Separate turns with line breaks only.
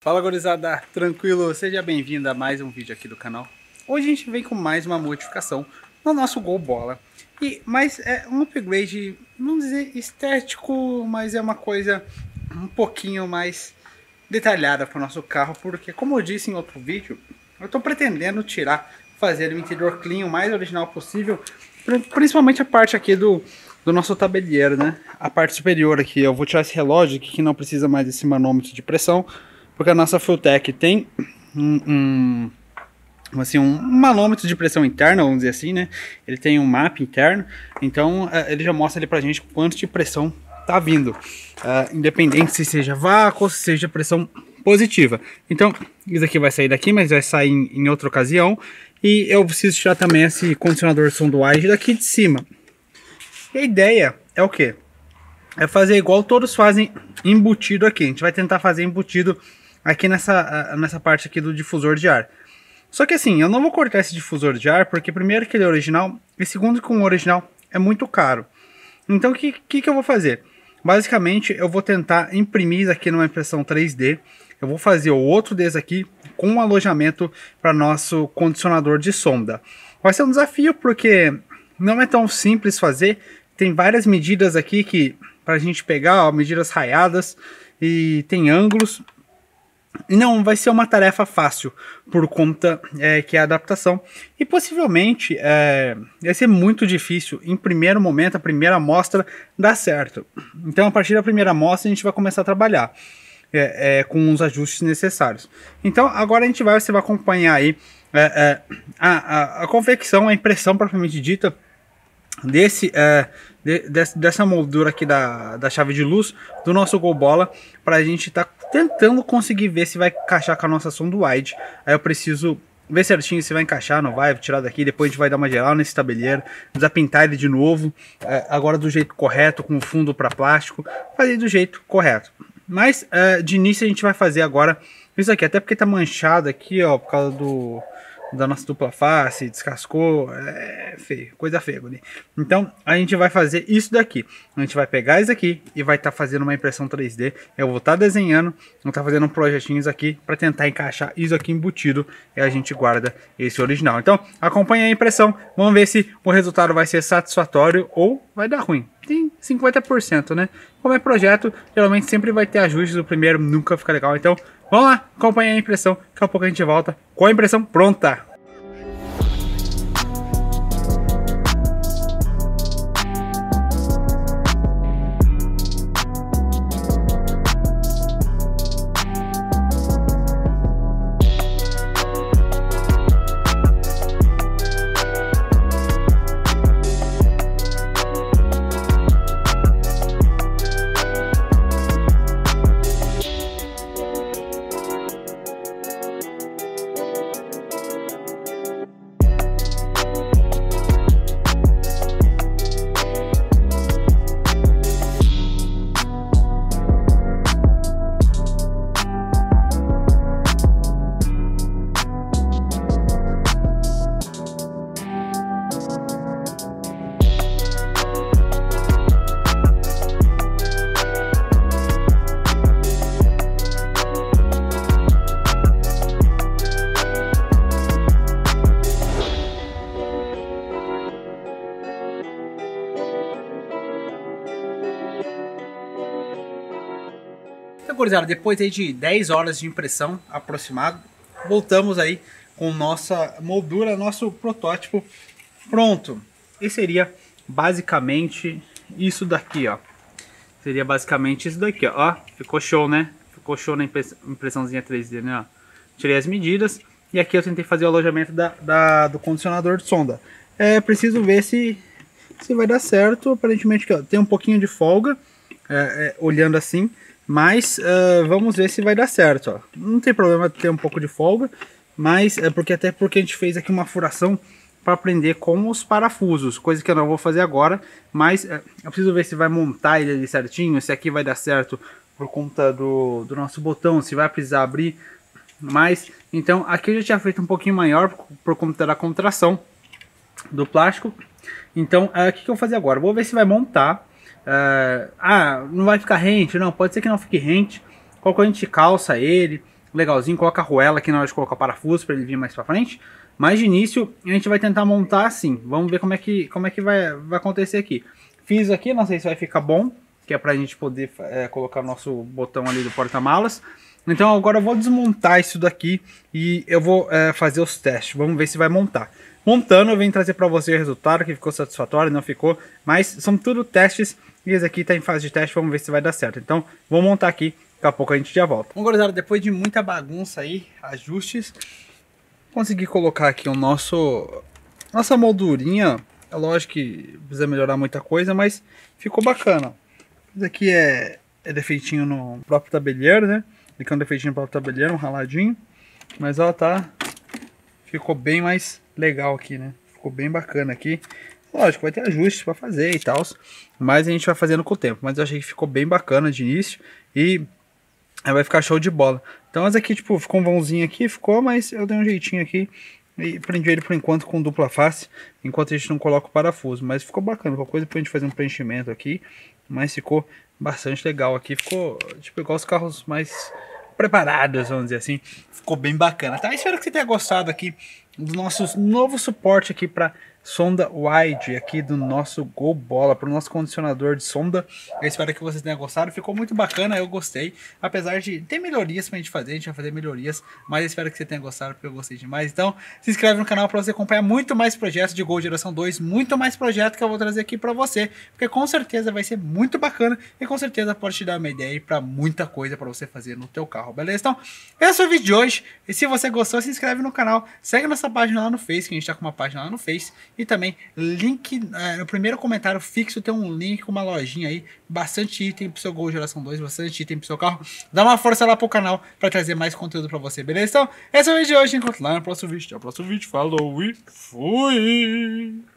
Fala gorizada, tranquilo? Seja bem-vindo a mais um vídeo aqui do canal. Hoje a gente vem com mais uma modificação no nosso Gol Bola. E, mas é um upgrade, não dizer estético, mas é uma coisa um pouquinho mais detalhada para o nosso carro, porque como eu disse em outro vídeo, eu estou pretendendo tirar, fazer o interior clean o mais original possível, principalmente a parte aqui do, do nosso tabelheiro, né? A parte superior aqui, eu vou tirar esse relógio aqui, que não precisa mais desse manômetro de pressão, porque a nossa Fulltech tem um, um, assim, um manômetro de pressão interna, vamos dizer assim, né? Ele tem um mapa interno, então eh, ele já mostra ali pra gente quanto de pressão tá vindo, uh, independente se seja vácuo ou se seja pressão positiva. Então, isso aqui vai sair daqui, mas vai sair em, em outra ocasião. E eu preciso tirar também esse condicionador sondoagem daqui de cima. E a ideia é o que? É fazer igual todos fazem embutido aqui. A gente vai tentar fazer embutido aqui nessa, nessa parte aqui do difusor de ar. Só que assim, eu não vou cortar esse difusor de ar, porque primeiro que ele é original, e segundo que um original é muito caro. Então o que, que, que eu vou fazer? Basicamente, eu vou tentar imprimir isso aqui numa impressão 3D. Eu vou fazer o outro desse aqui com um alojamento para nosso condicionador de sonda. Vai ser um desafio porque não é tão simples fazer. Tem várias medidas aqui que para a gente pegar, ó, medidas raiadas e tem ângulos não vai ser uma tarefa fácil por conta é, que é a adaptação e possivelmente é, vai ser muito difícil em primeiro momento a primeira amostra dar certo então a partir da primeira amostra a gente vai começar a trabalhar é, é com os ajustes necessários então agora a gente vai você vai acompanhar aí é, é, a, a, a confecção a impressão propriamente dita desse, é, de, dessa moldura aqui da, da chave de luz do nosso Gol Bola para a gente estar tá tentando conseguir ver se vai encaixar com a nossa som do wide. Aí eu preciso ver certinho se vai encaixar, não vai, tirar daqui, depois a gente vai dar uma geral nesse tabuleiro, desapintar ele de novo, é, agora do jeito correto, com o fundo para plástico, fazer do jeito correto. Mas é, de início a gente vai fazer agora isso aqui, até porque tá manchado aqui, ó, por causa do da nossa dupla face, descascou, é feio, coisa feia, guri. Então, a gente vai fazer isso daqui. A gente vai pegar isso aqui e vai estar tá fazendo uma impressão 3D. Eu vou estar tá desenhando, vou estar tá fazendo projetinhos aqui para tentar encaixar isso aqui embutido e a gente guarda esse original. Então, acompanha a impressão, vamos ver se o resultado vai ser satisfatório ou vai dar ruim. Tem 50%, né? Como é projeto, geralmente sempre vai ter ajustes, o primeiro nunca fica legal, então Vamos lá, acompanha a impressão, daqui a pouco a gente volta com a impressão pronta. gurizada, depois aí de 10 horas de impressão aproximado, voltamos aí com nossa moldura, nosso protótipo pronto. E seria basicamente isso daqui, ó. Seria basicamente isso daqui, ó. ficou show, né? Ficou show na impressãozinha 3D, né? Ó. Tirei as medidas e aqui eu tentei fazer o alojamento da, da, do condicionador de sonda. É preciso ver se, se vai dar certo. Aparentemente ó, tem um pouquinho de folga, é, é, olhando assim. Mas uh, vamos ver se vai dar certo. Ó. Não tem problema ter um pouco de folga, mas é porque até porque a gente fez aqui uma furação para prender com os parafusos, coisa que eu não vou fazer agora, mas uh, eu preciso ver se vai montar ele ali certinho, se aqui vai dar certo por conta do, do nosso botão, se vai precisar abrir Mas Então aqui eu já tinha feito um pouquinho maior por, por conta da contração do plástico. Então é, o uh, que, que eu vou fazer agora? Vou ver se vai montar ah, ah, não vai ficar rente? Não, pode ser que não fique rente. Qualquer a gente calça ele, legalzinho, coloca a arruela aqui na hora de colocar parafuso para ele vir mais para frente. Mas de início a gente vai tentar montar assim. Vamos ver como é que, como é que vai, vai acontecer aqui. Fiz aqui, não sei se vai ficar bom, que é para a gente poder é, colocar o nosso botão ali do porta-malas. Então agora eu vou desmontar isso daqui e eu vou é, fazer os testes. Vamos ver se vai montar. Montando eu vim trazer para você o resultado que ficou satisfatório, não ficou. Mas são tudo testes e esse aqui está em fase de teste, vamos ver se vai dar certo. Então, vou montar aqui, daqui a pouco a gente já volta. Bom, gurizada, depois de muita bagunça aí, ajustes, consegui colocar aqui o nosso... Nossa moldurinha, é lógico que precisa melhorar muita coisa, mas ficou bacana. Isso aqui é, é defeitinho no próprio tabelheiro, né? Aqui é um defeitinho no próprio tabelheiro, um raladinho. Mas ela tá... Ficou bem mais legal aqui, né? Ficou bem bacana aqui. Lógico, vai ter ajustes para fazer e tal, mas a gente vai fazendo com o tempo. Mas eu achei que ficou bem bacana de início e é, vai ficar show de bola. Então essa aqui, tipo, ficou um vãozinho aqui, ficou, mas eu dei um jeitinho aqui e prendi ele por enquanto com dupla face, enquanto a gente não coloca o parafuso. Mas ficou bacana, qualquer coisa pra gente fazer um preenchimento aqui, mas ficou bastante legal aqui. Ficou, tipo, igual os carros mais preparados, vamos dizer assim. Ficou bem bacana, tá? Espero que você tenha gostado aqui do nosso novo suporte aqui para sonda wide aqui do nosso Gol Bola, para o nosso condicionador de sonda. Eu espero que vocês tenham gostado, ficou muito bacana, eu gostei. Apesar de ter melhorias para a gente fazer, a gente vai fazer melhorias, mas eu espero que você tenha gostado, porque eu gostei demais. Então, se inscreve no canal para você acompanhar muito mais projetos de Gol Geração 2, muito mais projetos que eu vou trazer aqui para você, porque com certeza vai ser muito bacana e com certeza pode te dar uma ideia para muita coisa para você fazer no teu carro, beleza? Então, esse é o vídeo de hoje, e se você gostou, se inscreve no canal, segue nossa página lá no Face, que a gente está com uma página lá no Face, e também, link. É, no primeiro comentário fixo tem um link com uma lojinha aí. Bastante item pro seu Gol Geração 2, bastante item pro seu carro. Dá uma força lá pro canal pra trazer mais conteúdo pra você, beleza? Então, esse é o vídeo de hoje. Encontro lá no próximo vídeo. Até o próximo vídeo. Falou e fui!